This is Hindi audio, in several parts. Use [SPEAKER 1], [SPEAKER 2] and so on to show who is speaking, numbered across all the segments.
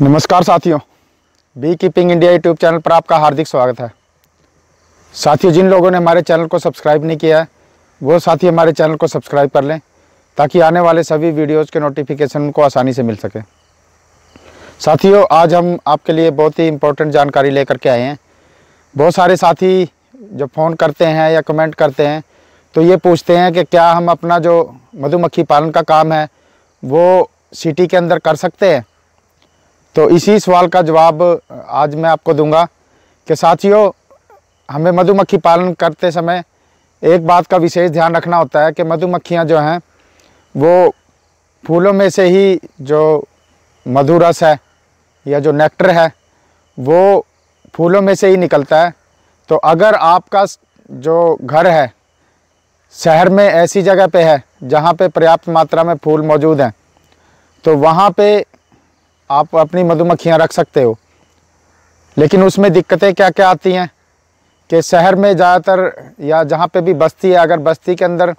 [SPEAKER 1] नमस्कार साथियों be keeping India YouTube channel पर आपका हार्दिक स्वागत है साथियों जिन लोगों ने हमारे चैनल को सब्सक्राइब नहीं किया है वो साथी हमारे चैनल को सब्सक्राइब कर लें ताकि आने वाले सभी वीडियोज़ के नोटिफिकेशन उनको आसानी से मिल सके साथियों आज हम आपके लिए बहुत ही इम्पोर्टेंट जानकारी लेकर के आए हैं बहुत सारे साथी जब फ़ोन करते हैं या कमेंट करते हैं तो ये पूछते हैं कि क्या हम अपना जो मधुमक्खी पालन का काम है वो सिटी के अंदर कर सकते हैं तो इसी सवाल का जवाब आज मैं आपको दूंगा कि साथियों हमें मधुमक्खी पालन करते समय एक बात का विशेष ध्यान रखना होता है कि मधुमक्खियाँ जो हैं वो फूलों में से ही जो मधु रस है या जो नेक्टर है वो फूलों में से ही निकलता है तो अगर आपका जो घर है शहर में ऐसी जगह पे है जहाँ पे पर्याप्त मात्रा में फूल मौजूद हैं तो वहाँ पे आप अपनी मधुमक्खियाँ रख सकते हो लेकिन उसमें दिक्कतें क्या क्या आती हैं कि शहर में ज़्यादातर या जहाँ पे भी बस्ती है अगर बस्ती के अंदर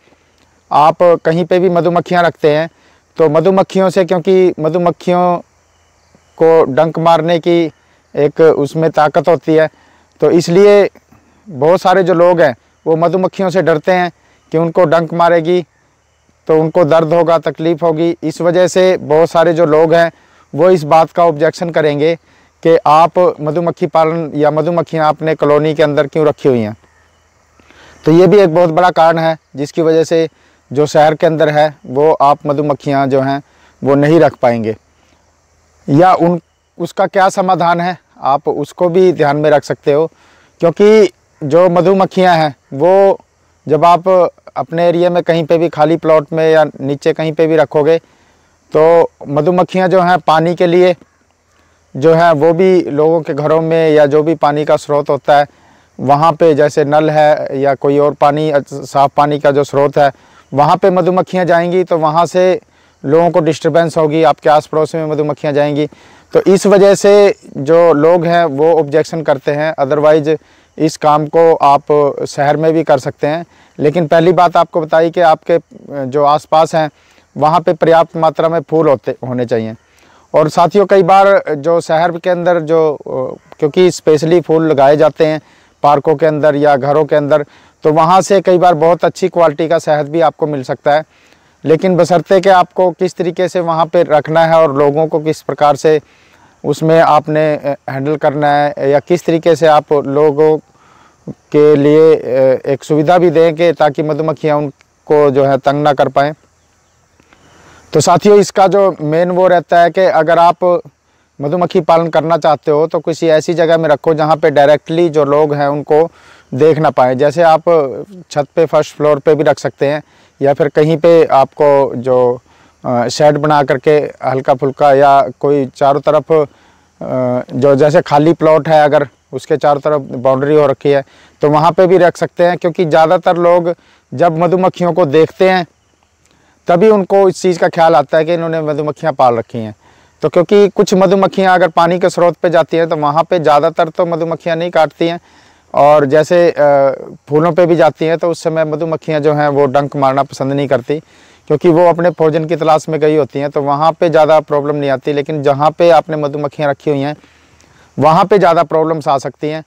[SPEAKER 1] आप कहीं पे भी मधुमक्खियाँ रखते हैं तो मधुमक्खियों से क्योंकि मधुमक्खियों को डंक मारने की एक उसमें ताकत होती है तो इसलिए बहुत सारे जो लोग हैं वो मधुमक्खियों से डरते हैं कि उनको डंक मारेगी तो उनको दर्द होगा तकलीफ़ होगी इस वजह से बहुत सारे जो लोग हैं वो इस बात का ऑब्जेक्शन करेंगे कि आप मधुमक्खी पालन या मधुमक्खियाँ आपने कॉलोनी के अंदर क्यों रखी हुई हैं तो ये भी एक बहुत बड़ा कारण है जिसकी वजह से जो शहर के अंदर है वो आप मधुमक्खियाँ जो हैं वो नहीं रख पाएंगे या उन उसका क्या समाधान है आप उसको भी ध्यान में रख सकते हो क्योंकि जो मधुमक्खियाँ हैं वो जब आप अपने एरिया में कहीं पे भी खाली प्लॉट में या नीचे कहीं पे भी रखोगे तो मधुमक्खियाँ जो हैं पानी के लिए जो है वो भी लोगों के घरों में या जो भी पानी का स्रोत होता है वहाँ पे जैसे नल है या कोई और पानी साफ़ पानी का जो स्रोत है वहाँ पे मधुमक्खियाँ जाएंगी तो वहाँ से लोगों को डिस्टरबेंस होगी आपके आस पड़ोस में मधुमक्खियाँ जाएंगी तो इस वजह से जो लोग हैं वो ऑब्जेक्शन करते हैं अदरवाइज़ इस काम को आप शहर में भी कर सकते हैं लेकिन पहली बात आपको बताई कि आपके जो आसपास हैं वहाँ पे पर्याप्त मात्रा में फूल होते होने चाहिए और साथियों कई बार जो शहर के अंदर जो क्योंकि स्पेशली फूल लगाए जाते हैं पार्कों के अंदर या घरों के अंदर तो वहाँ से कई बार बहुत अच्छी क्वालिटी का शहद भी आपको मिल सकता है लेकिन बसरते के आपको किस तरीके से वहाँ पे रखना है और लोगों को किस प्रकार से उसमें आपने हैंडल करना है या किस तरीके से आप लोगों के लिए एक सुविधा भी दें कि ताकि मधुमक्खियाँ उनको जो है तंग ना कर पाएँ तो साथियों इसका जो मेन वो रहता है कि अगर आप मधुमक्खी पालन करना चाहते हो तो किसी ऐसी जगह में रखो जहाँ पे डायरेक्टली जो लोग हैं उनको देख ना पाए जैसे आप छत पे फर्स्ट फ्लोर पे भी रख सकते हैं या फिर कहीं पे आपको जो शेड बना करके हल्का फुल्का या कोई चारों तरफ जो जैसे खाली प्लॉट है अगर उसके चारों तरफ बाउंड्री हो रखी है तो वहाँ पे भी रख सकते हैं क्योंकि ज़्यादातर लोग जब मधुमक्खियों को देखते हैं तभी उनको इस चीज़ का ख्याल आता है कि इन्होंने मधुमक्खियाँ पाल रखी हैं तो क्योंकि कुछ मधुमक्खियाँ अगर पानी के स्रोत पर जाती हैं तो वहाँ पर ज़्यादातर तो मधुमक्खियाँ नहीं काटती हैं और जैसे फूलों पे भी जाती हैं तो उस समय मधुमक्खियाँ जो हैं वो डंक मारना पसंद नहीं करती क्योंकि वो अपने भोजन की तलाश में गई होती हैं तो वहाँ पर ज़्यादा प्रॉब्लम नहीं आती लेकिन जहाँ पर आपने मधुमक्खियाँ रखी हुई हैं वहाँ पर ज़्यादा प्रॉब्लम्स आ सकती हैं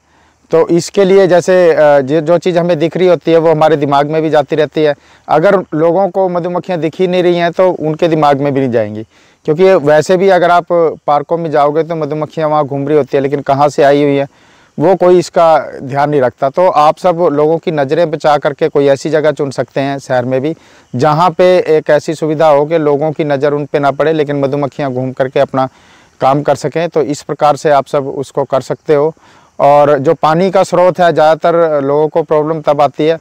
[SPEAKER 1] तो इसके लिए जैसे जो चीज़ हमें दिख रही होती है वो हमारे दिमाग में भी जाती रहती है अगर लोगों को मधुमक्खियाँ दिख ही नहीं रही हैं तो उनके दिमाग में भी नहीं जाएंगी क्योंकि वैसे भी अगर आप पार्कों में जाओगे तो मधुमक्खियाँ वहाँ घूम रही होती है लेकिन कहाँ से आई हुई है वो कोई इसका ध्यान नहीं रखता तो आप सब लोगों की नज़रें बचा करके कोई ऐसी जगह चुन सकते हैं शहर में भी जहाँ पे एक ऐसी सुविधा हो कि लोगों की नज़र उन पर ना पड़े लेकिन मधुमक्खियाँ घूम करके अपना काम कर सकें तो इस प्रकार से आप सब उसको कर सकते हो और जो पानी का स्रोत है ज़्यादातर लोगों को प्रॉब्लम तब आती है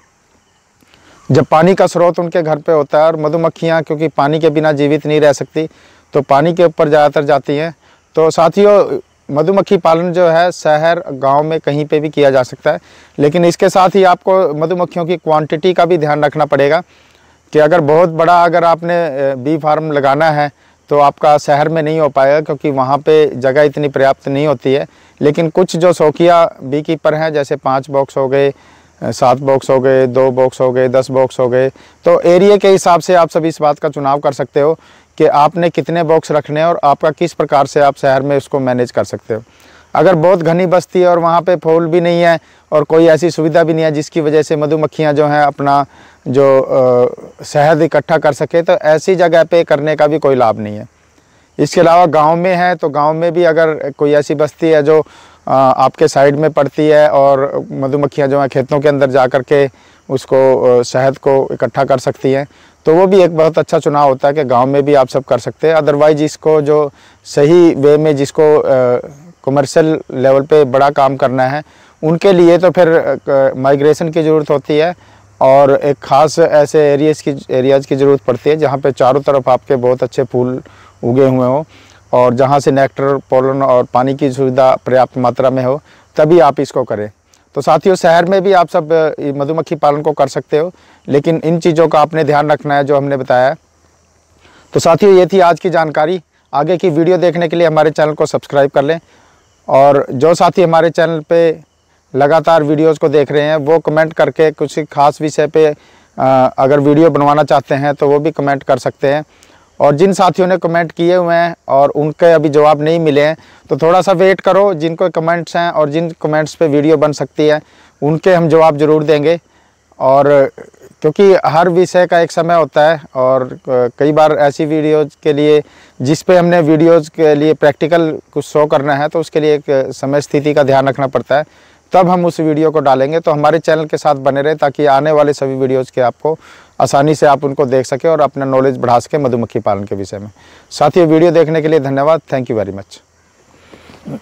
[SPEAKER 1] जब पानी का स्रोत उनके घर पे होता है और मधुमक्खियाँ क्योंकि पानी के बिना जीवित नहीं रह सकती तो पानी के ऊपर ज़्यादातर जाती हैं तो साथियों मधुमक्खी पालन जो है शहर गांव में कहीं पे भी किया जा सकता है लेकिन इसके साथ ही आपको मधुमक्खियों की क्वांटिटी का भी ध्यान रखना पड़ेगा कि अगर बहुत बड़ा अगर आपने बी फार्म लगाना है तो आपका शहर में नहीं हो पाएगा क्योंकि वहाँ पे जगह इतनी पर्याप्त नहीं होती है लेकिन कुछ जो शौकिया बी कीपर हैं जैसे पाँच बॉक्स हो गए सात बॉक्स हो गए दो बॉक्स हो गए दस बॉक्स हो गए तो एरिए के हिसाब से आप सभी इस बात का चुनाव कर सकते हो कि आपने कितने बॉक्स रखने हैं और आपका किस प्रकार से आप शहर में उसको मैनेज कर सकते हो अगर बहुत घनी बस्ती है और वहाँ पे फूल भी नहीं है और कोई ऐसी सुविधा भी नहीं है जिसकी वजह से मधुमक्खियाँ जो हैं अपना जो शहद इकट्ठा कर सके तो ऐसी जगह पे करने का भी कोई लाभ नहीं है इसके अलावा गांव में है तो गांव में भी अगर कोई ऐसी बस्ती है जो आपके साइड में पड़ती है और मधुमक्खियाँ जो हैं खेतों के अंदर जा कर के उसको शहद को इकट्ठा कर सकती हैं तो वो भी एक बहुत अच्छा चुनाव होता है कि गांव में भी आप सब कर सकते हैं अदरवाइज इसको जो सही वे में जिसको कमर्शियल लेवल पर बड़ा काम करना है उनके लिए तो फिर माइग्रेशन की ज़रूरत होती है और एक ख़ास ऐसे एरियाज़ की एरियाज़ की ज़रूरत पड़ती है जहाँ पे चारों तरफ आपके बहुत अच्छे फूल उगे हुए हों और जहाँ से नेक्टर पोलन और पानी की सुविधा पर्याप्त मात्रा में हो तभी आप इसको करें तो साथियों शहर में भी आप सब मधुमक्खी पालन को कर सकते हो लेकिन इन चीज़ों का आपने ध्यान रखना है जो हमने बताया तो साथियों ये थी आज की जानकारी आगे की वीडियो देखने के लिए हमारे चैनल को सब्सक्राइब कर लें और जो साथी हमारे चैनल पर लगातार वीडियोस को देख रहे हैं वो कमेंट करके कुछ खास विषय पे अगर वीडियो बनवाना चाहते हैं तो वो भी कमेंट कर सकते हैं और जिन साथियों ने कमेंट किए हुए हैं और उनके अभी जवाब नहीं मिले हैं तो थोड़ा सा वेट करो जिनको कमेंट्स हैं और जिन कमेंट्स पे वीडियो बन सकती है उनके हम जवाब ज़रूर देंगे और क्योंकि हर विषय का एक समय होता है और कई बार ऐसी वीडियोज के लिए जिस पे हमने वीडियोज के लिए प्रैक्टिकल कुछ शो करना है तो उसके लिए एक समय स्थिति का ध्यान रखना पड़ता है तब हम उस वीडियो को डालेंगे तो हमारे चैनल के साथ बने रहे ताकि आने वाले सभी वीडियोज़ के आपको आसानी से आप उनको देख सकें और अपना नॉलेज बढ़ा सकें मधुमक्खी पालन के विषय में साथ ही वीडियो देखने के लिए धन्यवाद थैंक यू वेरी मच